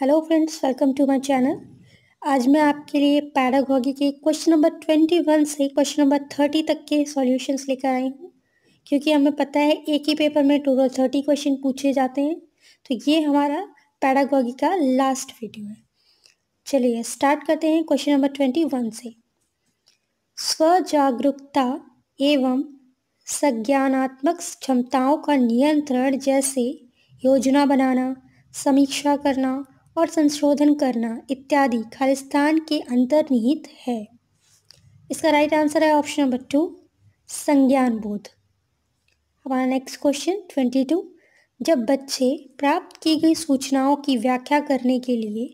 hello friends welcome to my channel आज मैं आपके लिए पैडागॉगी के क्वेश्चन नंबर ट्वेंटी वन से क्वेश्चन नंबर थर्टी तक के सॉल्यूशंस लेकर आई हूँ क्योंकि हमें पता है एक ही पेपर में टोटल थर्टी क्वेश्चन पूछे जाते हैं तो ये हमारा पैडागॉगी का लास्ट वीडियो है चलिए स्टार्ट करते हैं क्वेश्चन नंबर ट्वेंटी वन से जागरूकता एवं संज्ञानात्मक क्षमताओं का नियंत्रण जैसे योजना बनाना समीक्षा करना और संशोधन करना इत्यादि खालिस्तान के अंतर्निहित है इसका राइट आंसर है ऑप्शन नंबर टू संज्ञान बोध हमारा नेक्स्ट क्वेश्चन ट्वेंटी टू जब बच्चे प्राप्त की गई सूचनाओं की व्याख्या करने के लिए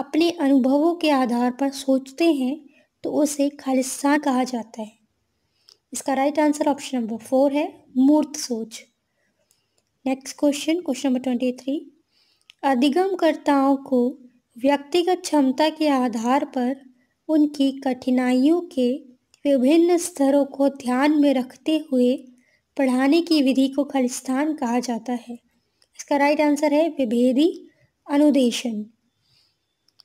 अपने अनुभवों के आधार पर सोचते हैं तो उसे खालिस्तान कहा जाता है इसका right answer option number four है मूर्त सोच next question question number twenty three अधिगमकर्ताओं को व्यक्तिगत क्षमता के आधार पर उनकी कठिनाइयों के विभिन्न स्तरों को ध्यान में रखते हुए पढ़ाने की विधि को खलिस्तान कहा जाता है इसका राइट आंसर है विभेदी अनुदेशन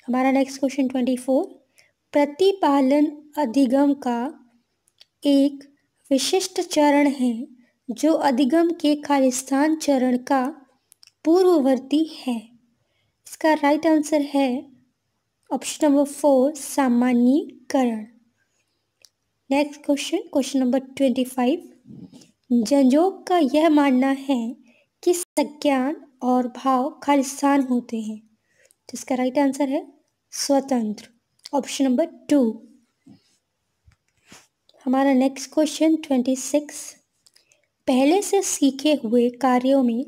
हमारा नेक्स्ट क्वेश्चन ट्वेंटी फोर प्रतिपालन अधिगम का एक विशिष्ट चरण है जो अधिगम के खालिस्तान चरण का पूर्ववर्ती है इसका राइट आंसर है ऑप्शन नंबर फोर सामान्यकरण next question question number twenty five जनजोग का यह मानना है कि संज्ञान और भाव खालिस्तान होते हैं तो इसका राइट आंसर है स्वतंत्र ऑप्शन नंबर टू हमारा नेक्स्ट क्वेश्चन ट्वेंटी सिक्स पहले से सीखे हुए कार्यों में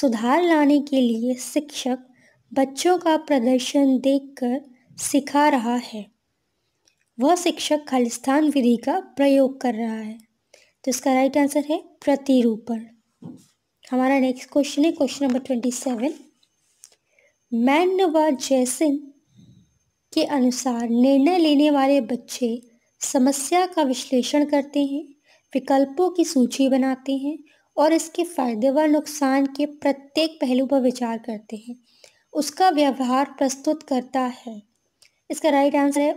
सुधार लाने के लिए शिक्षक बच्चों का प्रदर्शन देखकर सिखा रहा है वह शिक्षक खालिस्तान विधि का प्रयोग कर रहा है तो इसका राइट आंसर है प्रतिरूपण हमारा नेक्स्ट क्वेश्चन है क्वेश्चन नंबर ट्वेंटी सेवन मैन व जैसिन के अनुसार निर्णय लेने वाले बच्चे समस्या का विश्लेषण करते हैं विकल्पों की सूची बनाते हैं और इसके फायदे व नुकसान के प्रत्येक पहलू पर विचार करते हैं उसका व्यवहार प्रस्तुत करता है इसका राइट आंसर है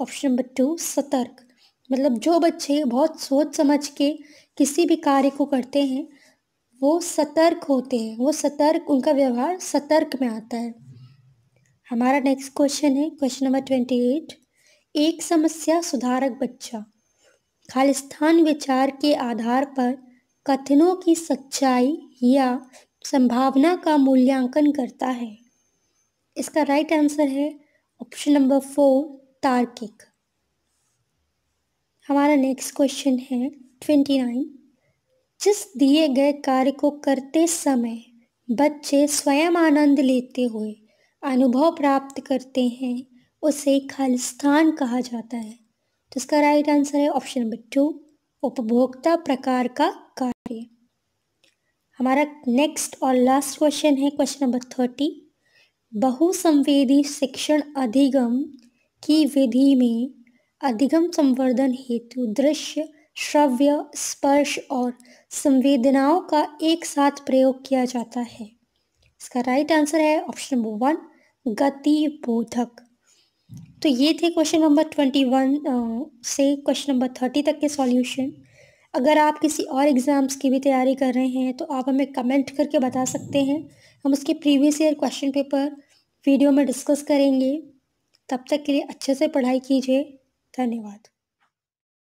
ऑप्शन नंबर टू सतर्क मतलब जो बच्चे बहुत सोच समझ के किसी भी कार्य को करते हैं वो सतर्क होते हैं वो सतर्क उनका व्यवहार सतर्क में आता है हमारा नेक्स्ट क्वेश्चन है क्वेश्चन नंबर ट्वेंटी एट एक समस्या सुधारक बच्चा खालिस्तान विचार के आधार पर कथनों की सच्चाई या संभावना का मूल्यांकन करता है इसका राइट आंसर है ऑप्शन नंबर फोर तार्किक हमारा नेक्स्ट क्वेश्चन है ट्वेंटी नाइन जिस दिए गए कार्य को करते समय बच्चे स्वयं आनंद लेते हुए अनुभव प्राप्त करते हैं उसे खालिस्तान कहा जाता है तो इसका राइट आंसर है ऑप्शन नंबर टू उपभोक्ता प्रकार का कार्य हमारा नेक्स्ट और लास्ट क्वेश्चन है क्वेश्चन नंबर थर्टी बहुसंवेदी शिक्षण अधिगम की विधि में अधिगम संवर्धन हेतु दृश्य श्रव्य स्पर्श और संवेदनाओं का एक साथ प्रयोग किया जाता है इसका राइट आंसर है ऑप्शन नंबर वन गति बोधक तो ये थे क्वेश्चन नंबर ट्वेंटी वन से क्वेश्चन नंबर थर्टी तक के सॉल्यूशन अगर आप किसी और एग्ज़ाम्स की भी तैयारी कर रहे हैं तो आप हमें कमेंट करके बता सकते हैं हम उसके previous year question paper video में डिस्कस करेंगे तब तक के लिए अच्छे से पढ़ाई कीजिए धन्यवाद